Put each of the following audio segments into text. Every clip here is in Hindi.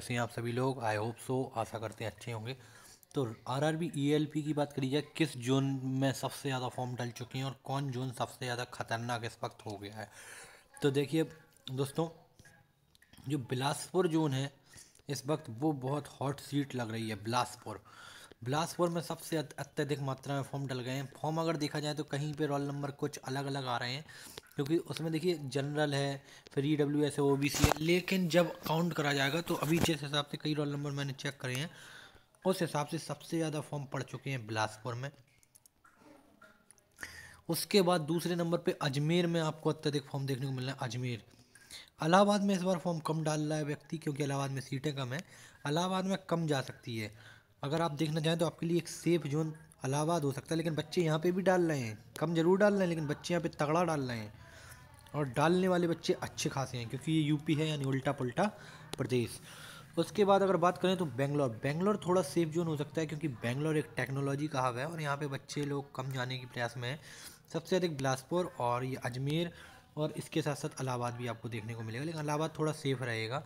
कैसे हैं आप सभी लोग आई होप सो आशा करते हैं अच्छे होंगे तो R R B E L P की बात करी जाए किस जोन में सबसे ज़्यादा फॉर्म डल चुके हैं और कौन जोन सबसे ज़्यादा खतरनाक इस वक्त हो गया है तो देखिए दोस्तों जो बिलासपुर जोन है इस वक्त वो बहुत हॉट सीट लग रही है बिलासपुर बिलासपुर में सबसे अत्यधिक मात्रा में फॉर्म डल गए हैं फॉर्म अगर देखा जाए तो कहीं पे रोल नंबर कुछ अलग अलग आ रहे हैं क्योंकि उसमें देखिए जनरल है फिर ई डब्ल्यू एस है ओ बी सी है लेकिन जब काउंट करा जाएगा तो अभी जिस हिसाब से कई रोल नंबर मैंने चेक करे हैं उस हिसाब से सबसे ज़्यादा फॉर्म पड़ चुके हैं बिलासपुर में उसके बाद दूसरे नंबर पर अजमेर में आपको अत्यधिक फॉर्म देखने को मिल रहा है अजमेर इलाहाबाद में इस बार फॉर्म कम डाल रहा है व्यक्ति क्योंकि इलाहाबाद में सीटें कम हैं इलाहाबाद में कम जा सकती है अगर आप देखना चाहें तो आपके लिए एक सेफ जोन अलाहाबाद हो सकता है लेकिन बच्चे यहाँ पे भी डाल रहे हैं कम ज़रूर डाल रहे हैं लेकिन बच्चे यहाँ पे तगड़ा डाल रहे हैं और डालने वाले बच्चे अच्छे खासे हैं क्योंकि ये यूपी है यानी उल्टा पुल्टा प्रदेश उसके बाद अगर बात करें तो बेंगलोर बेंगलोर थोड़ा सेफ जोन हो सकता है क्योंकि बेंगलोर एक टेक्नोलॉजी का हब है और यहाँ पर बच्चे लोग कम जाने के प्रयास में हैं सबसे अधिक बिलासपुर और ये अजमेर और इसके साथ साथ इलाहाबाद भी आपको देखने को मिलेगा लेकिन इलाहाबाद थोड़ा सेफ रहेगा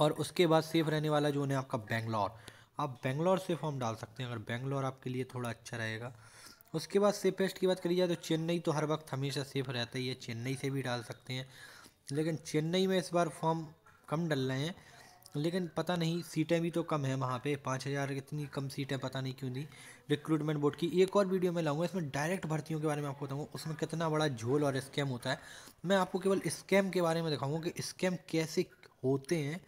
और उसके बाद सेफ रहने वाला जो है आपका बेंगलोर आप बेंगलोर से फॉर्म डाल सकते हैं अगर बेंगलोर आपके लिए थोड़ा अच्छा रहेगा उसके बाद सेफेस्ट की बात करी जाए तो चेन्नई तो हर वक्त हमेशा सेफ रहता ही है चेन्नई से भी डाल सकते हैं लेकिन चेन्नई में इस बार फॉर्म कम डल रहे हैं लेकिन पता नहीं सीटें भी तो कम है वहाँ पे पाँच हज़ार इतनी कम सीटें पता नहीं क्यों दी रिक्रूटमेंट बोर्ड की एक और वीडियो में लाऊंगा इसमें डायरेक्ट भर्तियों के बारे में आपको बताऊँगा उसमें कितना बड़ा झोल और स्कैम होता है मैं आपको केवल स्कैम के बारे में दिखाऊँगा कि स्कैम कैसे होते हैं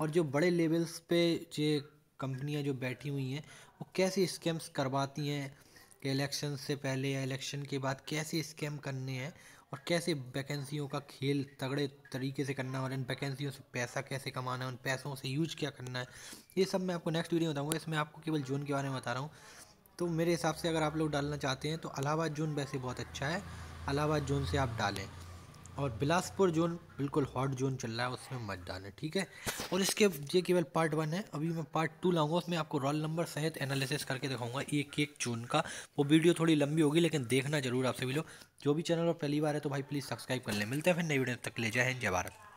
और जो बड़े लेवल्स पे ये कंपनियां जो बैठी हुई हैं वो कैसे स्कैम्स करवाती हैं कि इलेक्शन से पहले या इलेक्शन के बाद कैसे स्कैम करने हैं और कैसे वैकेंसीयों का खेल तगड़े तरीके से करना है और इन वैकेंसीयों से पैसा कैसे कमाना है उन पैसों से यूज क्या करना है ये सब मैं आपको नेक्स्ट वीडियो बताऊँगा इसमें आपको केवल जोन के बारे में बता रहा हूँ तो मेरे हिसाब से अगर आप लोग डालना चाहते हैं तो अलाहाबाद जोन वैसे बहुत अच्छा है अलाहाबाद जोन से आप डालें और बिलासपुर जोन बिल्कुल हॉट जोन चल रहा है उसमें मत है ठीक है और इसके ये केवल पार्ट वन है अभी मैं पार्ट टू लाऊंगा उसमें आपको रोल नंबर सहित एनालिसिस करके दिखाऊंगा एक एक जोन का वो वीडियो थोड़ी लंबी होगी लेकिन देखना जरूर आप सभी लोग जो भी चैनल पर पहली बार है तो भाई प्लीज़ सब्सक्राइब कर लें मिलते हैं फिर नई वीडियो तक ले जय हिंद जय भारत